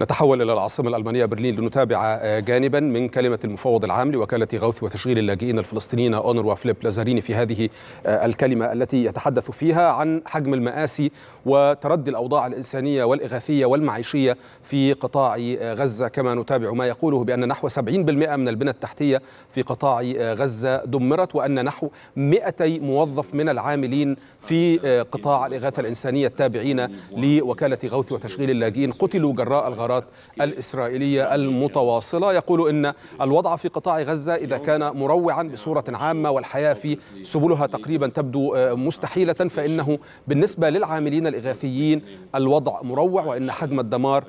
نتحول إلى العاصمة الألمانية برلين لنتابع آه، جانبا من كلمة المفوض العام لوكالة غوث وتشغيل اللاجئين الفلسطينيين أونروا وفليب لازاريني في هذه آه، الكلمة التي يتحدث فيها عن حجم المآسي وتردي الأوضاع الإنسانية والإغاثية والمعيشية في قطاع آه، غزة كما نتابع ما يقوله بأن نحو 70% من البنى التحتية في قطاع غزة دمرت وأن نحو 200 موظف من العاملين في قطاع الإغاثة الإنسانية التابعين لوكالة غوث وتشغيل اللاجئين قتلوا جراء الغارات الانتحارات الإسرائيلية المتواصلة يقول إن الوضع في قطاع غزة إذا كان مروعا بصورة عامة والحياة في سبلها تقريبا تبدو آه، مستحيلة فإنه بالنسبة للعاملين الإغاثيين الوضع مروع وإن حجم الدمار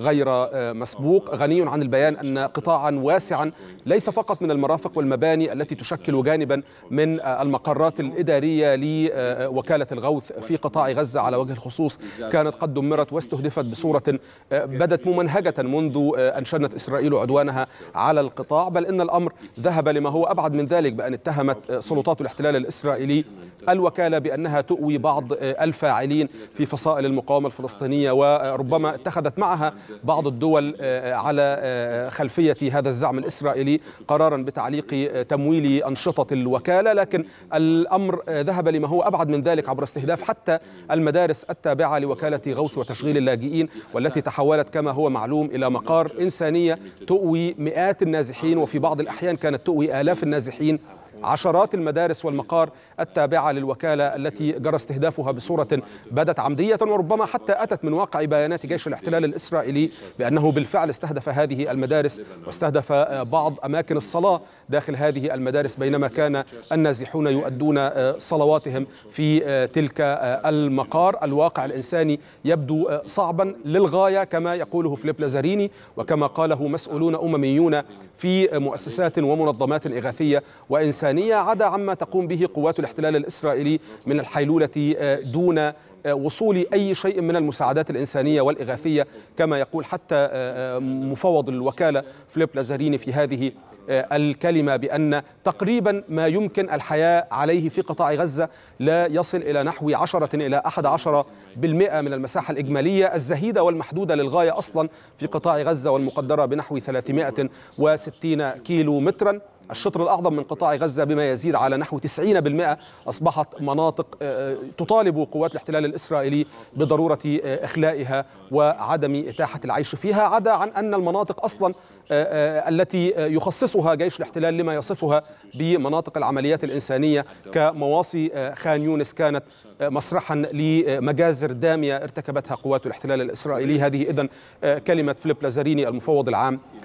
غير آه، مسبوق غني عن البيان أن قطاعا واسعا ليس فقط من المرافق والمباني التي تشكل جانبا من آه، المقرات الإدارية لوكالة الغوث في قطاع غزة على وجه الخصوص كانت قد دمرت واستهدفت بصورة بدت كانت ممنهجة منذ آه، أن شنت إسرائيل عدوانها على القطاع بل إن الأمر ذهب لما هو أبعد من ذلك بأن اتهمت آه، سلطات الاحتلال الإسرائيلي الوكالة بأنها تؤوي بعض آه، الفاعلين في فصائل المقاومة الفلسطينية وربما اتخذت معها بعض الدول آه، آه، على خلفية هذا الزعم الإسرائيلي قرارا بتعليق تمويل أنشطة الوكالة لكن الأمر ذهب لما هو أبعد من ذلك عبر استهداف حتى المدارس التابعة لوكالة غوث وتشغيل اللاجئين والتي تحولت كما هو معلوم إلى مقار إنسانية تؤوي مئات النازحين وفي بعض الأحيان كانت تؤوي آلاف النازحين عشرات المدارس والمقار التابعة للوكالة التي جرى استهدافها بصورة بدت عمدية وربما حتى أتت من واقع بيانات جيش الاحتلال الإسرائيلي بأنه بالفعل استهدف هذه المدارس واستهدف بعض أماكن الصلاة داخل هذه المدارس بينما كان النازحون يؤدون صلواتهم في تلك المقار الواقع الإنساني يبدو صعبا للغاية كما يقوله فليب لازاريني وكما قاله مسؤولون أمميون في مؤسسات ومنظمات إغاثية وإنسانية إنسانية عدا عما تقوم به قوات الاحتلال الإسرائيلي من الحيلولة آه، دون آه، وصول أي شيء من المساعدات الإنسانية والإغاثية كما يقول حتى آه، مفوض الوكالة فليب لازاريني في هذه الكلمة بأن تقريبا ما يمكن الحياة عليه في قطاع غزة لا يصل إلى نحو 10 إلى 11 بالمئة من المساحة الإجمالية الزهيدة والمحدودة للغاية أصلا في قطاع غزة والمقدرة بنحو 360 كيلو متراً الشطر الأعظم من قطاع غزة بما يزيد على نحو 90% أصبحت مناطق آه، تطالب قوات الاحتلال الإسرائيلي بضرورة آه، إخلائها وعدم إتاحة العيش فيها عدا عن أن المناطق أصلا آه، التي يخصصها جيش الاحتلال لما يصفها بمناطق العمليات الإنسانية كمواصي خان يونس كانت مسرحا لمجازر دامية ارتكبتها قوات الاحتلال الإسرائيلي هذه إذن كلمة فليب لازاريني المفوض العام